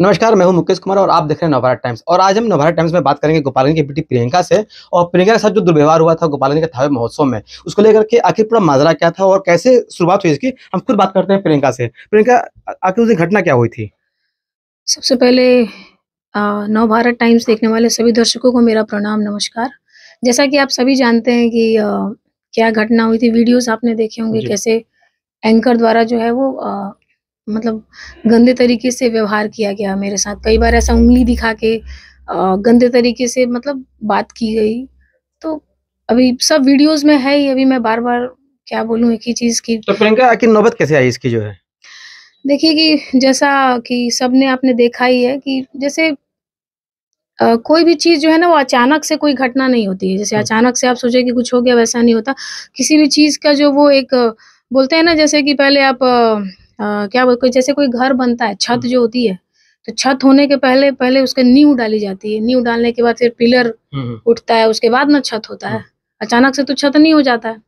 नमस्कार मैं हूं मुकेश कुमार और आप देख रहे हैं नवभारत टाइम्स और आज हम नवभारत टाइम्स में बात करेंगे गोपालन की बेटी प्रियंका से और प्रियंका के साथ जो दुर्व्यवहार हुआ था गोपालन के थावे महोत्सव में उसको लेकर के आखिर पूरा माजरा क्या था और कैसे शुरुआत हुई इसकी हम खुद बात करते हैं प्रियंका से प्रियंका आखिर उसकी घटना क्या हुई थी सबसे पहले नव भारत टाइम्स देखने वाले सभी दर्शकों को मेरा प्रणाम नमस्कार जैसा कि आप सभी जानते हैं कि क्या घटना हुई थी वीडियोस आपने देखे होंगे कैसे एंकर द्वारा जो है वो मतलब गंदे तरीके से व्यवहार किया गया मेरे साथ कई बार ऐसा उंगली दिखा के गंदे तरीके से मतलब बात की गई तो अभी सब वीडियोस में है ही अभी मैं बार बार क्या बोलूँ एक ही चीज़ की तो प्रियंका आखिर नौबत कैसे आई इसकी जो है देखिए कि जैसा कि सबने आपने देखा ही है कि जैसे Uh, कोई भी चीज़ जो है ना वो अचानक से कोई घटना नहीं होती है जैसे हाँ। अचानक से आप सोचे कि कुछ हो गया वैसा नहीं होता किसी भी चीज़ का जो वो एक बोलते हैं ना जैसे कि पहले आप आ, क्या बोलते जैसे कोई घर बनता है छत हम्म। जो होती है तो छत होने के पहले पहले उसके नींव डाली जाती है नींव डालने के बाद फिर पिलर हम्म, हम्म। उठता है उसके बाद ना छत होता है अचानक से तो छत नहीं हो जाता है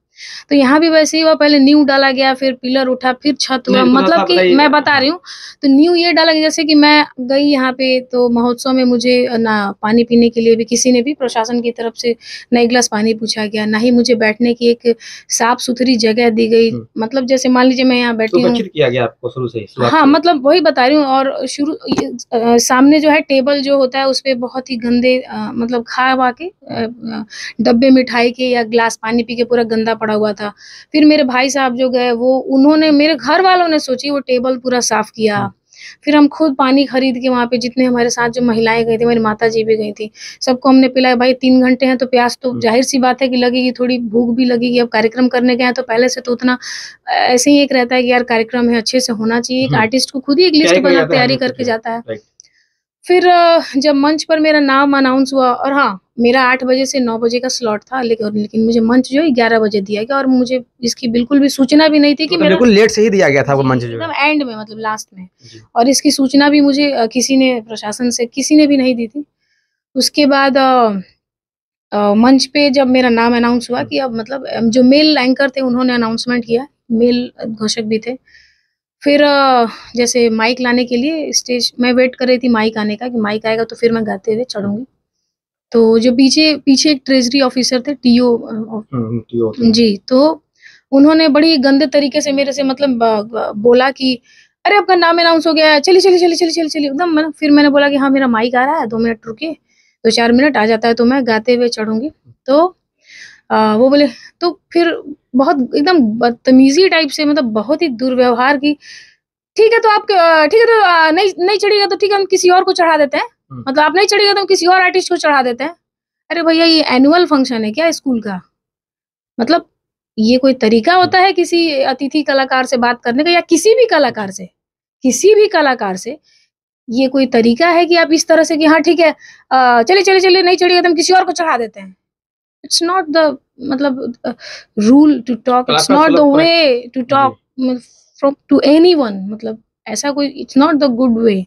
तो यहाँ भी वैसे ही हुआ पहले न्यू डाला गया फिर पिलर उठा फिर छत हुआ तो मतलब, मतलब कि मैं बता रही हूँ तो न्यू ये डाला गया जैसे कि मैं गई यहाँ पे तो महोत्सव में मुझे ना पानी पीने के लिए भी किसी ने भी प्रशासन की तरफ से ना एक गिलास पानी पूछा गया ना ही मुझे बैठने की एक साफ सुथरी जगह दी गई हम्म। मतलब जैसे मान लीजिए मैं यहाँ बैठी तो हूँ हाँ मतलब वही बता रही हूँ और शुरू सामने जो है टेबल जो होता है उस पर बहुत ही गंदे मतलब खा वा के डब्बे मिठाई के या ग्लास पानी पी के पूरा गंदा पड़ा पड़ा हुआ था फिर मेरे भाई साहब जो गए वो उन्होंने मेरे घर वालों ने सोची वो टेबल पूरा साफ किया हाँ। फिर हम खुद पानी खरीद के वहाँ पे जितने हमारे साथ जो महिलाएं गई थी मेरी माता जी भी गई थी सबको हमने पिलाया भाई तीन घंटे हैं तो प्यास तो हाँ। जाहिर सी बात है कि लगेगी थोड़ी भूख भी लगेगी अब कार्यक्रम करने गए हैं तो पहले से तो उतना ऐसे ही एक रहता है कि यार कार्यक्रम है अच्छे से होना चाहिए एक हाँ। आर्टिस्ट को खुद ही एक लिस्ट बना तैयारी करके जाता है फिर जब मंच पर मेरा नाम अनाउंस हुआ और हाँ मेरा आठ बजे से नौ बजे का स्लॉट था लेकिन लेकिन मुझे मंच जो है ग्यारह बजे दिया गया और मुझे इसकी बिल्कुल भी सूचना भी नहीं थी कि तो बिल्कुल लेट से ही दिया गया था वो मंच जो एंड में मतलब लास्ट में और इसकी सूचना भी मुझे किसी ने प्रशासन से किसी ने भी नहीं दी थी उसके बाद आ, आ, मंच पे जब मेरा नाम अनाउंस हुआ कि अब मतलब जो मेल एंकर थे उन्होंने अनाउंसमेंट किया मेल घोषक भी थे फिर जैसे माइक लाने के लिए स्टेज मैं वेट कर रही थी माइक आने का कि माइक आएगा तो फिर मैं गाते हुए चढ़ूंगी तो जो पीछे पीछे एक ट्रेजरी ऑफिसर थे टीओ हम्म, जी तो उन्होंने बड़ी गंदे तरीके से मेरे से मतलब बोला कि अरे आपका नाम अनाउंस हो गया है चलिए चलिए चलिए चलिए चलिए चलिए एकदम फिर मैंने बोला कि हाँ मेरा माइक आ रहा है दो मिनट रुके दो चार मिनट आ जाता है तो मैं गाते हुए चढ़ूंगी तो आ, वो बोले तो फिर बहुत एकदम बदतमीजी टाइप से मतलब बहुत ही दुर्व्यवहार की ठीक है तो आप ठीक है तो नहीं नहीं चढ़ेगा तो ठीक है हम किसी और को चढ़ा देते हैं हम्म। मतलब आप नहीं चढ़ेगा तो हम किसी और आर्टिस्ट को चढ़ा देते हैं अरे भैया ये एनुअल फंक्शन है क्या स्कूल का मतलब ये कोई तरीका होता है किसी अतिथि कलाकार से बात करने का या किसी भी कलाकार से किसी भी कलाकार से ये कोई तरीका है कि आप इस तरह से कि हाँ ठीक है चलिए चलिए चलिए नहीं चढ़िएगा तो हम किसी और को चढ़ा देते हैं इट्स नॉट द मतलब rule to talk it's not the way to talk from to anyone मतलब ऐसा कोई it's not the good way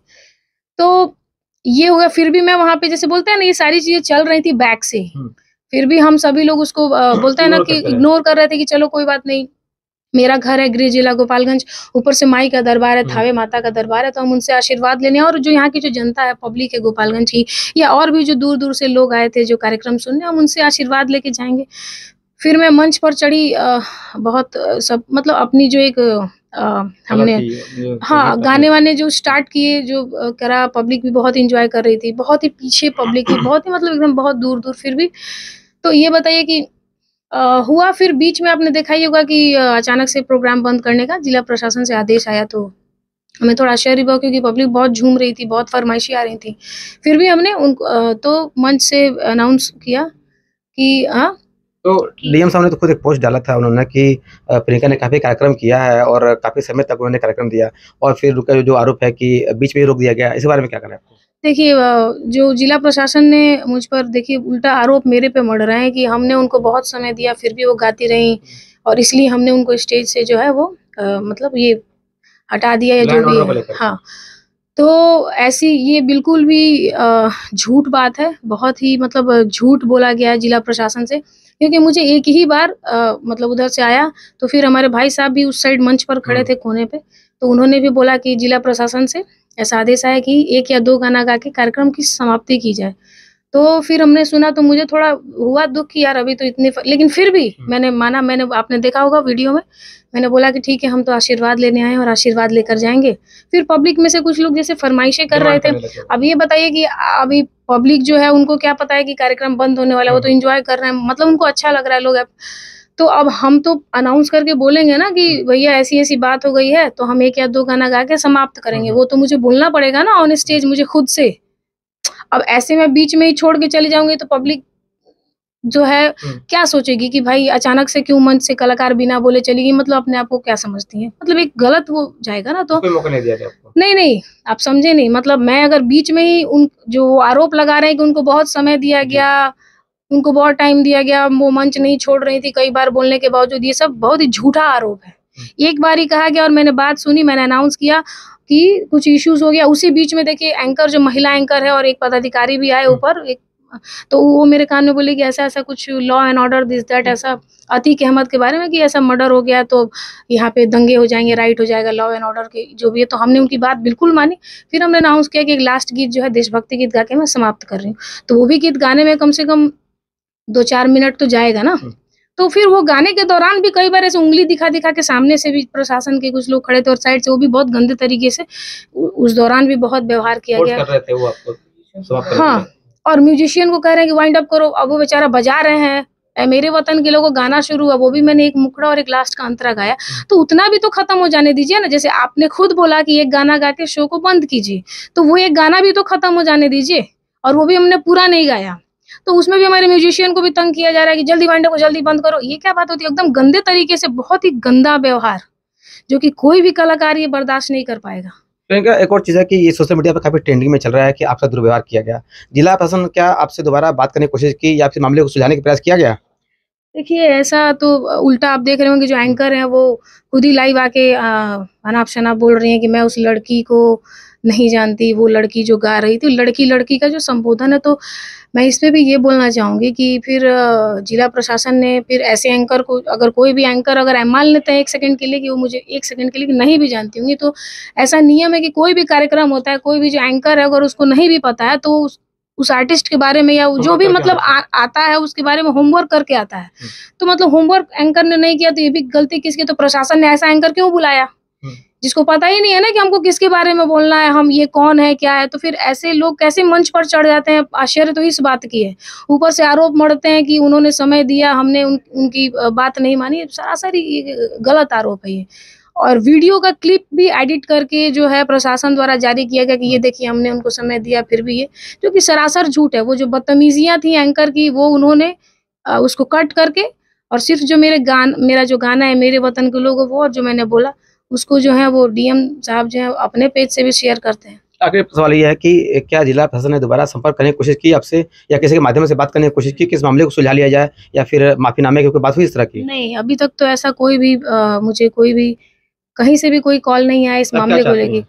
तो ये हो गया फिर भी मैं वहां पे जैसे बोलते हैं ना ये सारी चीजें चल रही थी बैक से हम्म। फिर भी हम सभी लोग उसको uh, बोलते हैं ना कि इग्नोर कर रहे थे कि चलो कोई बात नहीं मेरा घर है गृह जिला गोपालगंज ऊपर से माई का दरबार है हम्म। थावे माता का दरबार है तो हम उनसे आशीर्वाद लेने और जो यहाँ की जो जनता है पब्लिक है गोपालगंज की या और भी जो दूर दूर से लोग आए थे जो कार्यक्रम सुनने हम उनसे आशीर्वाद लेके जाएंगे फिर मैं मंच पर चढ़ी बहुत सब मतलब अपनी जो एक आ, हमने हाँ अच्छा गाने वाने जो स्टार्ट किए जो करा पब्लिक भी बहुत इंजॉय कर रही थी बहुत ही पीछे पब्लिक थी बहुत ही मतलब एकदम बहुत दूर दूर फिर भी तो ये बताइए कि हुआ फिर बीच में आपने देखा ही होगा कि अचानक से प्रोग्राम बंद करने का जिला प्रशासन से आदेश आया तो हमें थोड़ा आश्चर्य हुआ क्योंकि पब्लिक बहुत झूम रही थी बहुत फरमाइशी आ रही थी फिर भी हमने उनको तो मंच से अनाउंस किया कि हाँ तो डीएम साहब ने तो खुद एक पोस्ट डाला था उन्होंने कि प्रियंका ने काफ़ी कार्यक्रम किया है और काफ़ी समय तक उन्होंने कार्यक्रम दिया और फिर उनका जो आरोप है कि बीच में रोक दिया गया इस बारे में क्या करें आपको देखिए जो जिला प्रशासन ने मुझ पर देखिए उल्टा आरोप मेरे पे मढ़ रहे हैं कि हमने उनको बहुत समय दिया फिर भी वो गाती रहीं और इसलिए हमने उनको स्टेज से जो है वो आ, मतलब ये हटा दिया या जो भी है हाँ तो ऐसी ये बिल्कुल भी झूठ बात है बहुत ही मतलब झूठ बोला गया है जिला प्रशासन से क्योंकि मुझे एक ही बार आ, मतलब उधर से आया तो फिर हमारे भाई साहब भी उस साइड मंच पर खड़े हम्म। थे कोने पे तो उन्होंने भी बोला कि जिला प्रशासन से ऐसा आदेश आया कि एक या दो गाना गा के कार्यक्रम की समाप्ति की जाए तो फिर हमने सुना तो मुझे थोड़ा हुआ दुख कि यार अभी तो इतने फर... लेकिन फिर भी हम्म। मैंने माना मैंने आपने देखा होगा वीडियो में मैंने बोला कि ठीक है हम तो आशीर्वाद लेने आए हैं और आशीर्वाद लेकर जाएंगे फिर पब्लिक में से कुछ लोग जैसे फरमाइशें कर रहे थे अब ये बताइए कि अभी पब्लिक जो है उनको क्या पता है कि कार्यक्रम बंद होने वाला है वो तो इन्जॉय हम्म। कर रहे हैं मतलब उनको अच्छा लग रहा है लोग तो अब हम तो अनाउंस करके बोलेंगे ना कि हम्म। भैया ऐसी ऐसी बात हो गई है तो हम एक या दो गाना गा के समाप्त करेंगे हम्म। वो तो मुझे बोलना पड़ेगा ना ऑन स्टेज मुझे खुद से अब ऐसे में बीच में ही छोड़ के चली जाऊंगी तो पब्लिक जो है हम्म। क्या सोचेगी कि भाई अचानक से क्यों मंच से कलाकार बिना बोले चली गई मतलब अपने आप को क्या समझती है मतलब एक गलत वो जाएगा ना तो मौका नहीं दिया नहीं नहीं आप समझे नहीं मतलब मैं अगर बीच में ही उन जो आरोप लगा रहे हैं कि उनको बहुत समय दिया गया उनको बहुत टाइम दिया गया वो मंच नहीं छोड़ रही थी कई बार बोलने के बावजूद ये सब बहुत ही झूठा आरोप है हम्म। एक बार ही कहा गया और मैंने बात सुनी मैंने अनाउंस किया कि कुछ इश्यूज हो गया उसी बीच में देखिए एंकर जो महिला एंकर है और एक पदाधिकारी भी आए हम्म। ऊपर एक तो वो मेरे कान में बोले कि ऐसा ऐसा कुछ law and order this that ऐसा हम्म। अतीक अहमद के बारे में कि ऐसा मर्डर हो गया तो यहाँ पे दंगे हो जाएंगे राइट हो जाएगा लॉ एंड ऑर्डर के जो भी है तो हमने उनकी बात बिल्कुल मानी फिर हमने अनाउंस किया कि एक लास्ट गीत जो है देशभक्ति गीत गा के मैं समाप्त कर रही हूँ तो वो भी गीत गाने में कम से कम दो चार मिनट तो जाएगा ना हाँ। तो फिर वो गाने के दौरान भी कई बार ऐसे उंगली दिखा दिखा के सामने से भी प्रशासन के कुछ लोग खड़े थे और साइड से वो भी बहुत गंदे तरीके से उस दौरान भी बहुत व्यवहार किया गया हाँ और म्यूजिशियन को कह रहे हैं कि वाइंड अप करो अब वो बेचारा बजा रहे हैं मेरे वतन के लोगों गाना शुरू हुआ वो भी मैंने एक मुखड़ा और एक लास्ट का अंतरा गाया हाँ। तो उतना भी तो खत्म हो जाने दीजिए ना जैसे आपने खुद बोला कि एक गाना गा के शो को बंद कीजिए तो वो एक गाना भी तो खत्म हो जाने दीजिए और वो भी हमने पूरा नहीं गाया तो उसमें भी हमारे म्यूजिशियन को भी तंग किया जा रहा है कि जल्दी वाइंड को जल्दी बंद करो ये क्या बात होती है एकदम गंदे तरीके से बहुत ही गंदा व्यवहार जो कि कोई भी कलाकार ये बर्दाश्त नहीं कर पाएगा प्रियंका एक और चीज़ है कि ये सोशल मीडिया पर काफ़ी ट्रेंडिंग में चल रहा है कि आपसे दुर्व्यवहार किया गया जिला प्रशासन क्या आपसे दोबारा बात करने की कोशिश की या आपसे मामले को सुलझाने का प्रयास किया गया देखिए ऐसा तो उल्टा आप देख रहे होंगे जो एंकर हैं वो खुद ही लाइव आके अनाप शनाप बोल रही हैं कि मैं उस लड़की को नहीं जानती वो लड़की जो गा रही थी लड़की लड़की का जो संबोधन है तो मैं इस पर भी ये बोलना चाहूँगी कि फिर जिला प्रशासन ने फिर ऐसे एंकर को अगर कोई भी एंकर अगर मान लेते हैं एक सेकंड के लिए कि वो मुझे एक सेकंड के लिए नहीं भी जानती होंगी तो ऐसा नियम है कि कोई भी कार्यक्रम होता है कोई भी जो एंकर है अगर उसको नहीं भी पता है तो उस आर्टिस्ट के बारे में या तो जो भी मतलब आ, आता है उसके बारे में होमवर्क करके आता है हम्म। तो मतलब होमवर्क एंकर ने नहीं किया तो ये भी गलती किसकी तो प्रशासन ने ऐसा एंकर क्यों बुलाया हम्म। जिसको पता ही नहीं है ना कि हमको किसके बारे में बोलना है हम ये कौन है क्या है तो फिर ऐसे लोग कैसे मंच पर चढ़ जाते हैं आश्चर्य तो इस बात की है ऊपर से आरोप मरते हैं कि उन्होंने समय दिया हमने उन, उनकी बात नहीं मानी सरासरी गलत आरोप है ये और वीडियो का क्लिप भी एडिट करके जो है प्रशासन द्वारा जारी किया गया कि ये देखिए हमने उनको समय दिया फिर भी ये जो कि सरासर झूठ है वो जो बदतमीजियाँ थी एंकर की वो उन्होंने उसको कट करके और सिर्फ जो मेरे गान मेरा जो गाना है मेरे वतन के लोगों वो और जो मैंने बोला उसको जो है वो डीएम साहब जो है अपने पेज से भी शेयर करते हैं आखिरी सवाल यह है कि क्या जिला प्रशासन ने दोबारा संपर्क करने की कोशिश की आपसे या किसी के माध्यम से बात करने की कोशिश की किस मामले को सुलझा लिया जाए या फिर माफीनामे की बात हुई इस तरह की नहीं अभी तक तो ऐसा कोई भी आ, मुझे कोई भी कहीं से भी कोई कॉल नहीं आया इस मामले को लेकर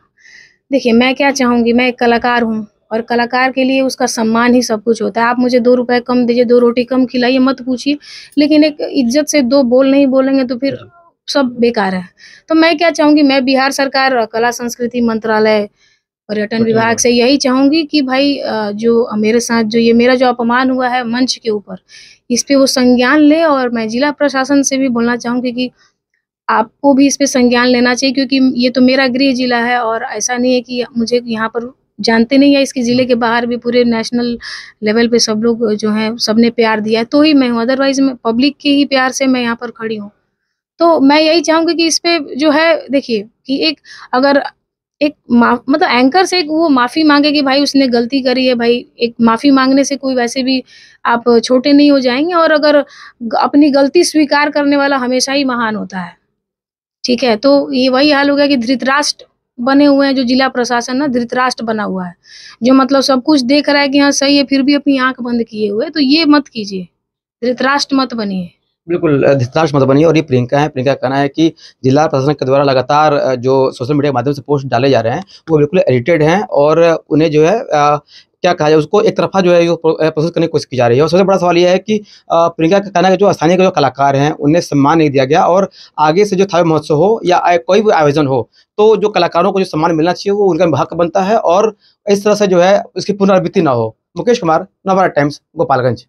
देखिए मैं क्या चाहूँगी मैं एक कलाकार हूँ और कलाकार के लिए उसका सम्मान ही सब कुछ होता है आप मुझे दो रुपए कम दीजिए दो रोटी कम खिलाइए मत पूछिए लेकिन एक इज्जत से दो बोल नहीं बोलेंगे तो फिर सब बेकार है तो मैं क्या चाहूँगी मैं बिहार सरकार कला संस्कृति मंत्रालय पर्यटन विभाग से यही चाहूंगी कि भाई जो मेरे साथ जो ये मेरा जो अपमान हुआ है मंच के ऊपर इस पे वो संज्ञान ले और मैं जिला प्रशासन से भी बोलना चाहूंगी कि आपको भी इस पर संज्ञान लेना चाहिए क्योंकि ये तो मेरा गृह जिला है और ऐसा नहीं है कि मुझे यहाँ पर जानते नहीं है इसके ज़िले के बाहर भी पूरे नेशनल लेवल पे सब लोग जो है सब ने प्यार दिया है तो ही मैं हूँ अदरवाइज मैं पब्लिक के ही प्यार से मैं यहाँ पर खड़ी हूँ तो मैं यही चाहूँगी कि इस पर जो है देखिए कि एक अगर एक मतलब एंकर से एक वो माफ़ी मांगे कि भाई उसने गलती करी है भाई एक माफ़ी मांगने से कोई वैसे भी आप छोटे नहीं हो जाएंगे और अगर अपनी गलती स्वीकार करने वाला हमेशा ही महान होता है ठीक है तो ये वही हाल हो गया कि धृतराष्ट्र बने हुए हैं जो जिला प्रशासन ना धृतराष्ट्र बना हुआ है जो मतलब सब कुछ देख रहा है कि हाँ सही है फिर भी अपनी आंख बंद किए हुए तो ये मत कीजिए धृतराष्ट्र मत बनिए बिल्कुल धितनाश मधुबनी और ये प्रियंका है प्रियंका कहना है कि जिला प्रशासन के द्वारा लगातार जो सोशल मीडिया के माध्यम से पोस्ट डाले जा रहे हैं वो बिल्कुल एडिटेड हैं और उन्हें जो है आ, क्या कहा जाए उसको एक तरफा जो है प्रोसेस करने की कोशिश की जा रही है और सबसे बड़ा सवाल यह है कि प्रियंका का कहना है कि जो स्थानीय के जो कलाकार हैं उन्हें सम्मान नहीं दिया गया और आगे से जो थावे महोत्सव हो या कोई भी आयोजन हो तो जो कलाकारों को जो सम्मान मिलना चाहिए वो उनका हक बनता है और इस तरह से जो है उसकी पुनरावृत्ति ना हो मुकेश कुमार नवारा टाइम्स गोपालगंज